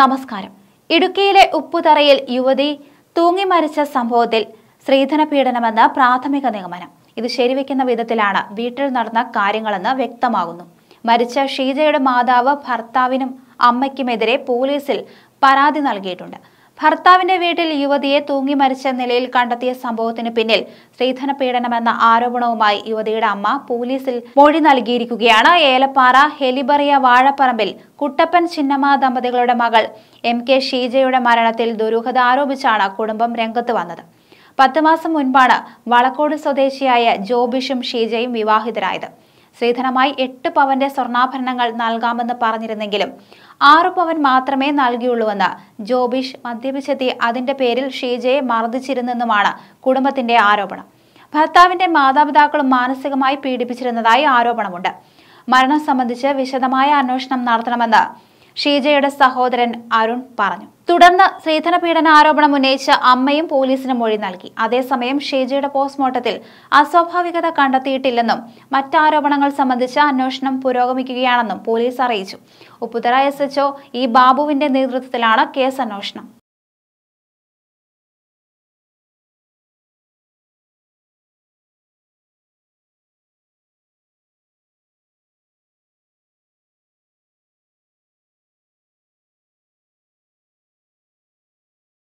നമസ്കാരം ഇടുക്കിയിലെ ഉപ്പുതറയിൽ യുവതി തൂങ്ങി മരിച്ച സംഭവത്തിൽ സ്ത്രീധന പീഡനമെന്ന് പ്രാഥമിക നിഗമനം ഇത് ശരിവെക്കുന്ന വിധത്തിലാണ് വീട്ടിൽ നടന്ന കാര്യങ്ങളെന്ന് വ്യക്തമാകുന്നു മരിച്ച ഷീജയുടെ മാതാവ് ഭർത്താവിനും അമ്മയ്ക്കുമെതിരെ പോലീസിൽ പരാതി നൽകിയിട്ടുണ്ട് ഭർത്താവിന്റെ വീട്ടിൽ യുവതിയെ തൂങ്ങി മരിച്ച നിലയിൽ കണ്ടെത്തിയ സംഭവത്തിന് പിന്നിൽ സ്ത്രീധന പീഡനമെന്ന ആരോപണവുമായി യുവതിയുടെ അമ്മ പോലീസിൽ മൊഴി നൽകിയിരിക്കുകയാണ് ഏലപ്പാറ ഹെലിബറിയ വാഴപ്പറമ്പിൽ കുട്ടപ്പൻ ചിന്നമ്മ ദമ്പതികളുടെ മകൾ എം കെ ഷീജയുടെ മരണത്തിൽ ദുരൂഹത ആരോപിച്ചാണ് കുടുംബം രംഗത്ത് വന്നത് പത്ത് മാസം മുൻപാണ് വളക്കോട് സ്വദേശിയായ ജോബിഷും ഷീജയും വിവാഹിതരായത് ശ്രീധനമായി എട്ട് പവന്റെ സ്വർണ്ണാഭരണങ്ങൾ നൽകാമെന്ന് പറഞ്ഞിരുന്നെങ്കിലും ആറു പവൻ മാത്രമേ നൽകിയുള്ളൂവെന്ന് ജോബിഷ് മദ്യപിച്ചെത്തി അതിന്റെ പേരിൽ ഷീജയെ മർദ്ദിച്ചിരുന്നെന്നുമാണ് കുടുംബത്തിന്റെ ആരോപണം ഭർത്താവിന്റെ മാതാപിതാക്കളും മാനസികമായി പീഡിപ്പിച്ചിരുന്നതായി ആരോപണമുണ്ട് മരണം സംബന്ധിച്ച് വിശദമായ അന്വേഷണം നടത്തണമെന്ന് ഷീജയുടെ സഹോദരൻ അരുൺ പറഞ്ഞു തുടർന്ന് സ്ത്രീധന പീഡന ആരോപണം ഉന്നയിച്ച അമ്മയും പോലീസിന് മൊഴി നൽകി അതേസമയം ഷീജയുടെ പോസ്റ്റ്മോർട്ടത്തിൽ അസ്വാഭാവികത കണ്ടെത്തിയിട്ടില്ലെന്നും മറ്റാരോപണങ്ങൾ സംബന്ധിച്ച അന്വേഷണം പുരോഗമിക്കുകയാണെന്നും പോലീസ് അറിയിച്ചു ഉപ്പുതറ എസ് എച്ച്ഒ ഇ ബാബുവിന്റെ നേതൃത്വത്തിലാണ് കേസ് അന്വേഷണം